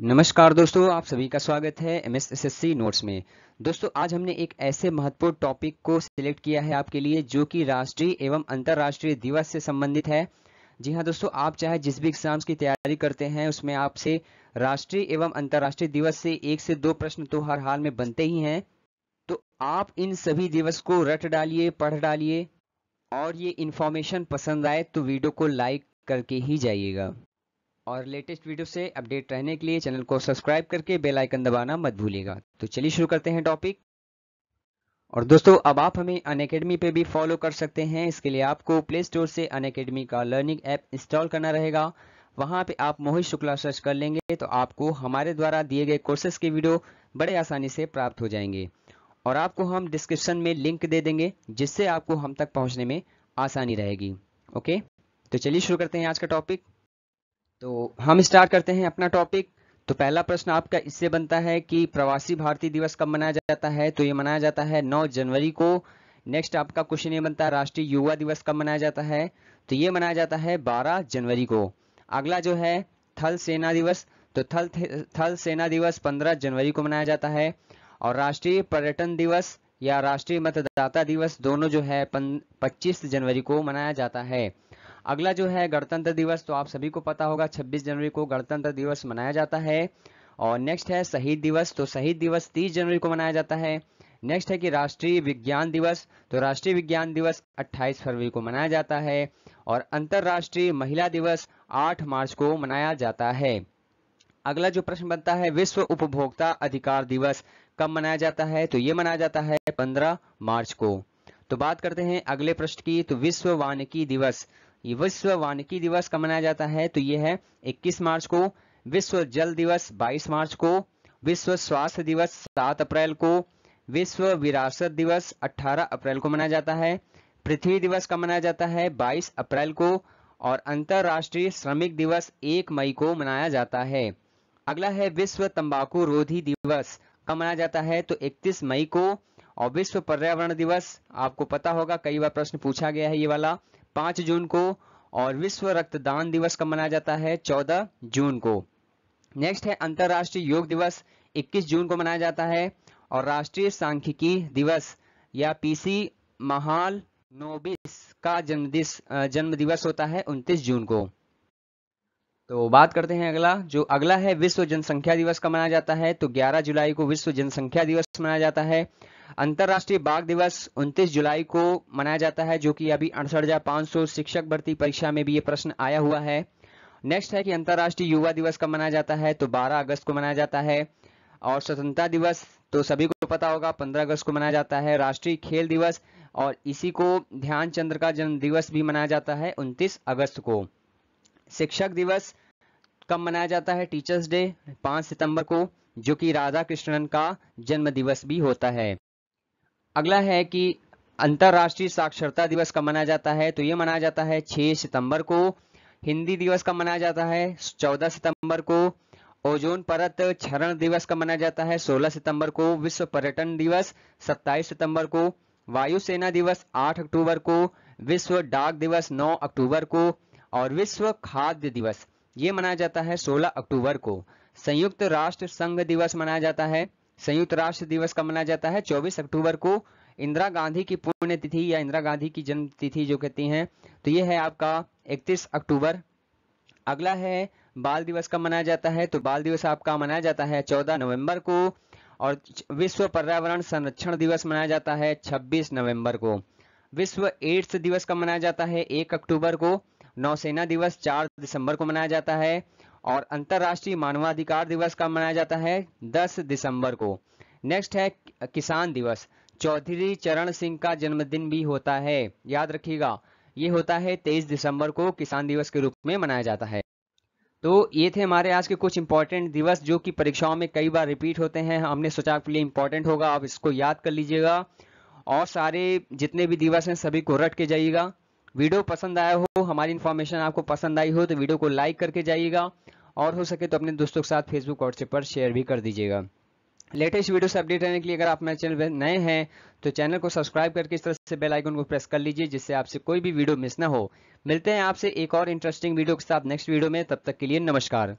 नमस्कार दोस्तों आप सभी का स्वागत है M S S S C notes में दोस्तों आज हमने एक ऐसे महत्वपूर्ण टॉपिक को सिलेक्ट किया है आपके लिए जो कि राष्ट्रीय एवं अंतर्राष्ट्रीय दिवस से संबंधित है जी हाँ दोस्तों आप चाहे जिस भी एग्जाम्स की तैयारी करते हैं उसमें आपसे राष्ट्रीय एवं अंतर्राष्ट्रीय दिवस से एक से दो प्रश्न तो हर हाल में बनते ही हैं तो आप इन सभी दिवस को रट डालिए पढ़ डालिए और ये इन्फॉर्मेशन पसंद आए तो वीडियो को लाइक करके ही जाइएगा और लेटेस्ट वीडियो से अपडेट रहने के लिए चैनल को सब्सक्राइब करके बेल आइकन दबाना मत भूलिएगा तो चलिए शुरू करते हैं टॉपिक और दोस्तों अब आप हमें अन अकेडमी पे भी फॉलो कर सकते हैं इसके लिए आपको प्ले स्टोर से अन अकेडमी का लर्निंग ऐप इंस्टॉल करना रहेगा वहां पे आप मोहित शुक्ला सर्च कर लेंगे तो आपको हमारे द्वारा दिए गए कोर्सेस के वीडियो बड़े आसानी से प्राप्त हो जाएंगे और आपको हम डिस्क्रिप्शन में लिंक दे देंगे जिससे आपको हम तक पहुँचने में आसानी रहेगी ओके तो चलिए शुरू करते हैं आज का टॉपिक तो हम स्टार्ट करते हैं अपना टॉपिक तो पहला प्रश्न आपका इससे बनता है कि प्रवासी भारतीय दिवस कब मनाया जाता है तो ये मनाया जाता है 9 जनवरी को नेक्स्ट आपका क्वेश्चन ये बनता है राष्ट्रीय युवा दिवस कब मनाया जाता है तो ये मनाया जाता है 12 जनवरी को अगला जो है थल सेना दिवस तो थल थल सेना दिवस 15 जनवरी को मनाया जाता है और राष्ट्रीय पर्यटन दिवस या राष्ट्रीय मतदाता दिवस दोनों जो है पच्चीस जनवरी को मनाया जाता है अगला जो है गणतंत्र दिवस तो आप सभी को पता होगा 26 जनवरी को गणतंत्र दिवस मनाया जाता है और नेक्स्ट है शहीद दिवस तो शहीद दिवस 30 जनवरी को मनाया जाता है नेक्स्ट है कि राष्ट्रीय विज्ञान दिवस तो राष्ट्रीय विज्ञान दिवस 28 फरवरी को मनाया जाता है और अंतर्राष्ट्रीय महिला दिवस 8 मार्च को मनाया जाता है अगला जो प्रश्न बनता है विश्व उपभोक्ता अधिकार दिवस कब मनाया जाता है तो ये मनाया जाता है पंद्रह मार्च को तो बात करते हैं अगले प्रश्न की तो विश्व वानिकी दिवस ये विश्व वानिकी दिवस कब मनाया जाता है तो ये है 21 मार्च को विश्व जल दिवस 22 मार्च को विश्व स्वास्थ्य दिवस 7 अप्रैल को विश्व विरासत दिवस 18 अप्रैल को मनाया जाता है पृथ्वी दिवस कब मनाया जाता है 22 अप्रैल को और अंतर्राष्ट्रीय श्रमिक दिवस 1 मई को मनाया जाता है अगला है विश्व तंबाकू रोधी दिवस कब मनाया जाता है तो इकतीस मई को और विश्व पर्यावरण दिवस आपको पता होगा कई बार प्रश्न पूछा गया है ये वाला पांच जून को और विश्व रक्तदान दिवस कब मनाया जाता है चौदह जून को नेक्स्ट है अंतर्राष्ट्रीय योग दिवस 21 जून को मनाया जाता है और राष्ट्रीय सांख्यिकी दिवस या पीसी महाल नोबिस का जन्मदिन जन्म दिवस होता है 29 जून को तो बात करते हैं अगला जो अगला है विश्व जनसंख्या दिवस का मनाया जाता है तो 11 जुलाई को विश्व जनसंख्या दिवस मनाया जाता है अंतर्राष्ट्रीय बाघ दिवस 29 जुलाई को मनाया जाता है जो कि अभी अड़सठ शिक्षक भर्ती परीक्षा में भी ये प्रश्न आया हुआ है नेक्स्ट है कि अंतर्राष्ट्रीय युवा दिवस कब मनाया जाता है तो 12 अगस्त को मनाया जाता है और स्वतंत्रता दिवस तो सभी को पता होगा 15 अगस्त को मनाया जाता है राष्ट्रीय खेल दिवस और इसी को चंद्र का जन्म दिवस भी मनाया जाता है उनतीस अगस्त को शिक्षक दिवस कब मनाया जाता है टीचर्स डे पांच सितंबर को जो कि राधा कृष्णन का जन्म दिवस भी होता है अगला है कि अंतर्राष्ट्रीय साक्षरता दिवस कब मनाया जाता है तो ये मनाया जाता है 6 सितंबर को हिंदी दिवस कब मनाया जाता है 14 सितंबर को ओजोन परत क्षरण दिवस कब मनाया जाता है 16 सितंबर को विश्व पर्यटन दिवस 27 सितंबर को वायुसेना दिवस 8 अक्टूबर को विश्व डाक दिवस 9 अक्टूबर को और विश्व खाद्य दिवस ये मनाया जाता है सोलह अक्टूबर को संयुक्त राष्ट्र संघ दिवस मनाया जाता है संयुक्त राष्ट्र दिवस कब मनाया जाता है 24 अक्टूबर को इंदिरा गांधी की पुण्यतिथि या इंदिरा गांधी की जन्म तिथि जो कहती हैं तो ये है आपका 31 अक्टूबर अगला है बाल दिवस का मनाया जाता है तो बाल दिवस आपका मनाया जाता है 14 नवंबर को और विश्व पर्यावरण संरक्षण दिवस मनाया जाता है 26 नवंबर को विश्व एड्स दिवस कब मनाया जाता है 1 अक्टूबर को नौसेना दिवस 4 दिसंबर को मनाया जाता है और अंतर्राष्ट्रीय मानवाधिकार दिवस कब मनाया जाता है 10 दिसंबर को नेक्स्ट है किसान दिवस चौधरी चरण सिंह का जन्मदिन भी होता है याद रखिएगा ये होता है 23 दिसंबर को किसान दिवस के रूप में मनाया जाता है तो ये थे हमारे आज के कुछ इंपॉर्टेंट दिवस जो कि परीक्षाओं में कई बार रिपीट होते हैं हमने सोचा आपके लिए इंपॉर्टेंट होगा आप इसको याद कर लीजिएगा और सारे जितने भी दिवस हैं सभी को रट के जाइएगा वीडियो पसंद आया हो हमारी इन्फॉर्मेशन आपको पसंद आई हो तो वीडियो को लाइक करके जाइएगा और हो सके तो अपने दोस्तों के साथ फेसबुक व्हाट्सएप पर शेयर भी कर दीजिएगा लेटेस्ट वीडियो से अपडेट रहने के लिए अगर आप मेरे चैनल पर नए हैं तो चैनल को सब्सक्राइब करके इस तरह से बेल आइकन को प्रेस कर लीजिए जिससे आपसे कोई भी वीडियो मिस ना हो मिलते हैं आपसे एक और इंटरेस्टिंग वीडियो के साथ नेक्स्ट वीडियो में तब तक के लिए नमस्कार